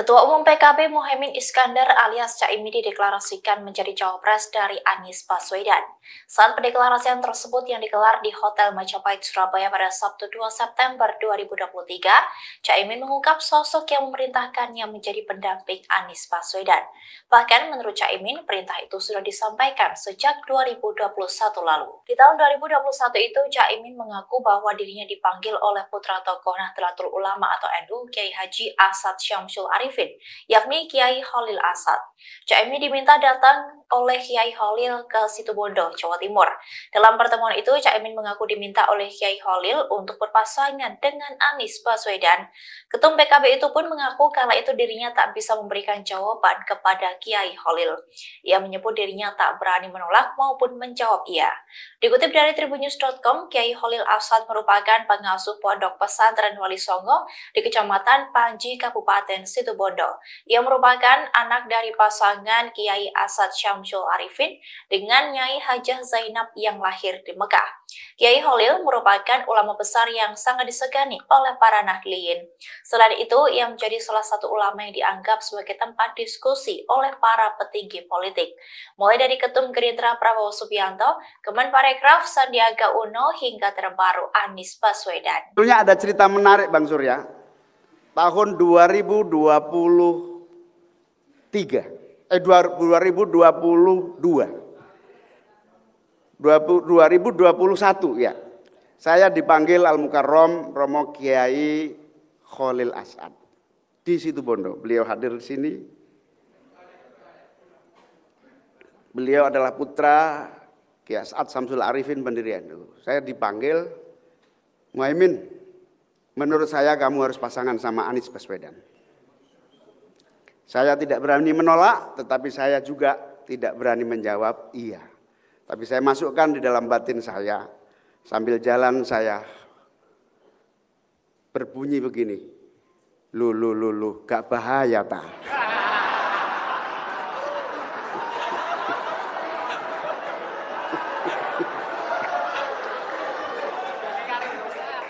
Ketua Umum PKB Mohaimin Iskandar alias Caimin dideklarasikan menjadi cawapres dari Anies Baswedan. Saat pendeklarasian tersebut yang digelar di Hotel Majapahit Surabaya pada Sabtu 2 September 2023, Caimin mengungkap sosok yang memerintahkannya menjadi pendamping Anies Baswedan. Bahkan menurut Caimin, perintah itu sudah disampaikan sejak 2021 lalu. Di tahun 2021 itu, Caimin mengaku bahwa dirinya dipanggil oleh putra tokoh Nahdlatul Ulama atau NU Kiai Haji Asad Syamsul Arif Arifin, yakni Kiai Khalil Asad. Caimin diminta datang oleh Kiai Holil ke Situbondo, Jawa Timur. Dalam pertemuan itu, Caimin mengaku diminta oleh Kiai Holil untuk berpasangan dengan Anies Baswedan. Ketum PKB itu pun mengaku kala itu dirinya tak bisa memberikan jawaban kepada Kiai Holil. Ia menyebut dirinya tak berani menolak maupun menjawab ia. Dikutip dari tribunews.com, Kiai Holil Asad merupakan pengasuh pondok pesantren Wali Songo di Kecamatan Panji, Kabupaten Situbondo. Ia merupakan anak dari pas pasangan Kiai Asad Syamsul Arifin dengan Nyai Hajah Zainab yang lahir di Mekah. Kiai Holil merupakan ulama besar yang sangat disegani oleh para nahdliyin. Selain itu, ia menjadi salah satu ulama yang dianggap sebagai tempat diskusi oleh para petinggi politik. Mulai dari Ketum Gerindra Prabowo Subianto, Kemenparekraf Sandiaga Uno, hingga terbaru Anies Baswedan. Sebenarnya ada cerita menarik Bang Surya. Tahun 2020 eh 2022. 2021 ya. Saya dipanggil Al Mukarrom Romo Kiai Khalil Asad di situ Bondo. Beliau hadir di sini. Beliau adalah putra Kiai Asad Samsul Arifin pendirian itu Saya dipanggil Muhaimin. Menurut saya kamu harus pasangan sama Anies Baswedan. Saya tidak berani menolak, tetapi saya juga tidak berani menjawab iya. Tapi saya masukkan di dalam batin saya, sambil jalan saya berbunyi begini. Lu, lu, lu, lu, gak bahaya ta.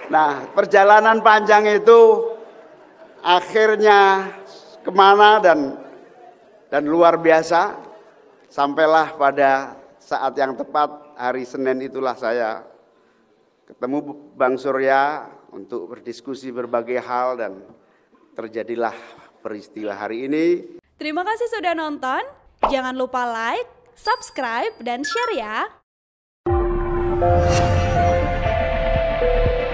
Nah, perjalanan panjang itu akhirnya kemana dan dan luar biasa. Sampailah pada saat yang tepat hari Senin itulah saya ketemu Bang Surya untuk berdiskusi berbagai hal dan terjadilah peristiwa hari ini. Terima kasih sudah nonton. Jangan lupa like, subscribe, dan share ya.